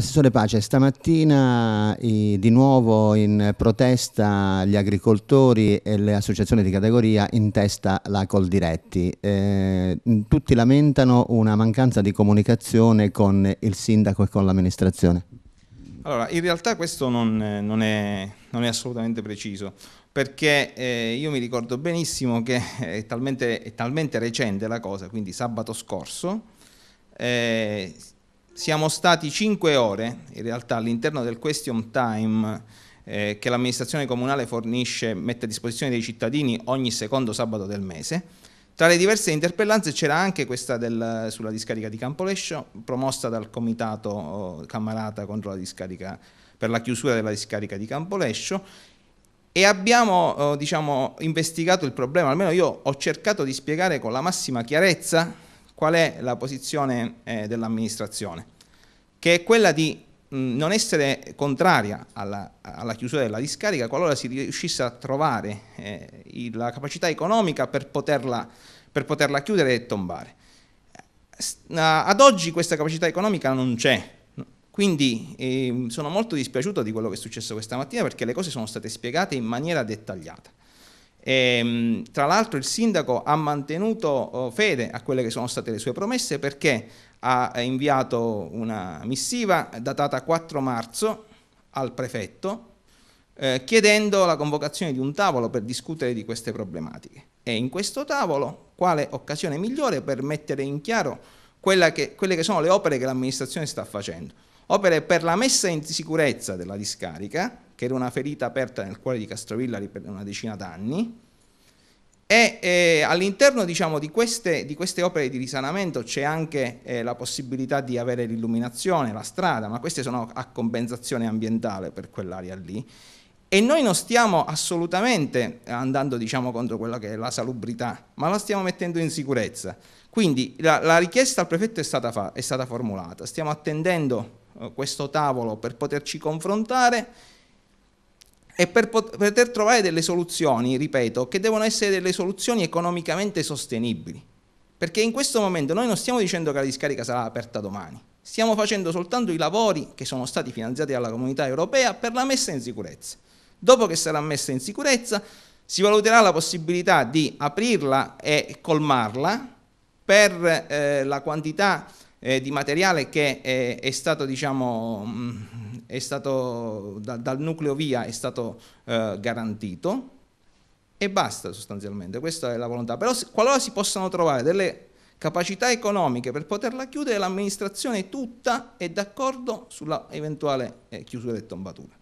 Assessore Pace, stamattina di nuovo in protesta gli agricoltori e le associazioni di categoria in testa la Coldiretti. Eh, tutti lamentano una mancanza di comunicazione con il sindaco e con l'amministrazione. Allora, in realtà questo non, non, è, non è, assolutamente preciso, perché eh, io mi ricordo benissimo che è talmente, è talmente, recente la cosa, quindi sabato scorso, eh, siamo stati 5 ore in realtà all'interno del question time eh, che l'amministrazione comunale fornisce, mette a disposizione dei cittadini ogni secondo sabato del mese. Tra le diverse interpellanze c'era anche questa del, sulla discarica di Campolescio, promossa dal comitato oh, Camarata contro la discarica, per la chiusura della discarica di Campolescio e abbiamo oh, diciamo, investigato il problema, almeno io ho cercato di spiegare con la massima chiarezza qual è la posizione eh, dell'amministrazione? Che è quella di mh, non essere contraria alla, alla, chiusura della discarica qualora si riuscisse a trovare eh, la capacità economica per poterla, per poterla chiudere e tombare. Ad oggi questa capacità economica non c'è, quindi eh, sono molto dispiaciuto di quello che è successo questa mattina perché le cose sono state spiegate in maniera dettagliata. E, ehm, tra l'altro il sindaco ha mantenuto oh, fede a quelle che sono state le sue promesse perché ha inviato una missiva datata 4 marzo al prefetto eh, chiedendo la convocazione di un tavolo per discutere di queste problematiche. E in questo tavolo quale occasione migliore per mettere in chiaro che, quelle che sono le opere che l'amministrazione sta facendo. Opere per la messa in sicurezza della discarica, che era una ferita aperta nel cuore di Castrovillari per una decina d'anni. E eh, all'interno diciamo, di, queste, di, queste, opere di risanamento c'è anche eh, la possibilità di avere l'illuminazione, la strada, ma queste sono a compensazione ambientale per quell'area lì. E noi non stiamo assolutamente andando diciamo, contro quella che è la salubrità, ma la stiamo mettendo in sicurezza. Quindi la, la richiesta al prefetto è stata, fa, è stata formulata, stiamo attendendo eh, questo tavolo per poterci confrontare e per poter trovare delle soluzioni, ripeto, che devono essere delle soluzioni economicamente sostenibili. Perché in questo momento noi non stiamo dicendo che la discarica sarà aperta domani, stiamo facendo soltanto i lavori che sono stati finanziati dalla comunità europea per la messa in sicurezza. Dopo che sarà messa in sicurezza si valuterà la possibilità di aprirla e colmarla per eh, la quantità eh, di materiale che è, eh, è stato diciamo, mh, mm, stato, da, dal nucleo via è stato eh, garantito e basta sostanzialmente, questa è la volontà. Però se, qualora si possano trovare delle capacità economiche per poterla chiudere, l'amministrazione tutta è d'accordo sulla eventuale eh, chiusura del tombatura.